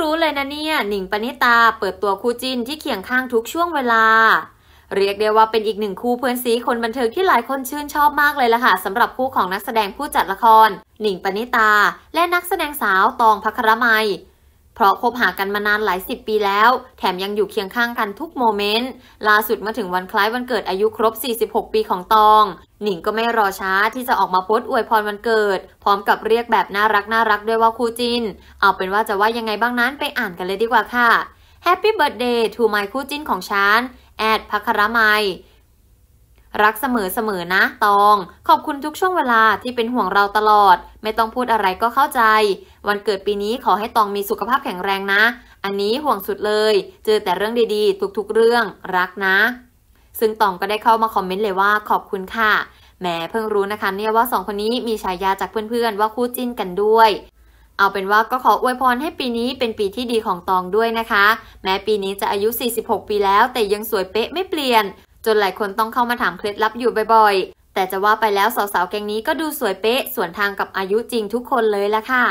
รู้เลยนะเนี่ย หนิงปณิตาเปิดตัวคู่จิ้นที่เคียงข้างทุกช่วงเวลา เรียกได้ว่าเป็นอีกหนึ่งคู่เพื่อนซีคนบันเทิงที่หลายคนชื่นชอบมากเลยล่ะค่ะสำหรับคู่ของนักแสดงผู้จัดละคร หนิงปณิตาและนักแสดงสาวตองพัครมัยเพราะคบหากันมานานหลายสิบปีแล้ว แถมยังอยู่เคียงข้างกันทุกโมเมนต์ ล่าสุดเมื่อถึงวันคล้ายวันเกิดอายุครบ 46 ปีของตอง หนิงก็ไม่รอช้าที่จะออกมาโพสต์อวยพรวันเกิด พร้อมกับเรียกแบบน่ารักน่ารักด้วยว่าคู่จิน เอาเป็นว่าจะว่ายังไงบ้างนั้นไปอ่านกันเลยดีกว่าค่ะ Happy Birthday to my คู่จินของฉันแอดพัครมัยรักเสมอๆนะตอง ขอบคุณทุกช่วงเวลาที่เป็นห่วงเราตลอด ไม่ต้องพูดอะไรก็เข้าใจ วันเกิดปีนี้ขอให้ตองมีสุขภาพแข็งแรงนะ อันนี้ห่วงสุดเลย เจอแต่เรื่องดีๆ ทุกๆเรื่อง รักนะ ซึ่งตองก็ได้เข้ามาคอมเมนต์เลยว่าขอบคุณค่ะ แหมเพิ่งรู้นะคะ เนี่ยว่าสองคนนี้มีฉายาจากเพื่อนๆ ว่าคู่จิ้นกันด้วย เอาเป็นว่าก็ขออวยพรให้ปีนี้เป็นปีที่ดีของตองด้วยนะคะ แม้ปีนี้จะอายุ 46 ปีแล้ว แต่ยังสวยเป๊ะไม่เปลี่ยนจนหลายคนต้องเข้ามาถามเคล็ดลับอยู่บ่อยๆ แต่จะว่าไปแล้วสาวๆแก๊งนี้ก็ดูสวยเป๊ะ ส่วนทางกับอายุจริงทุกคนเลยละค่ะ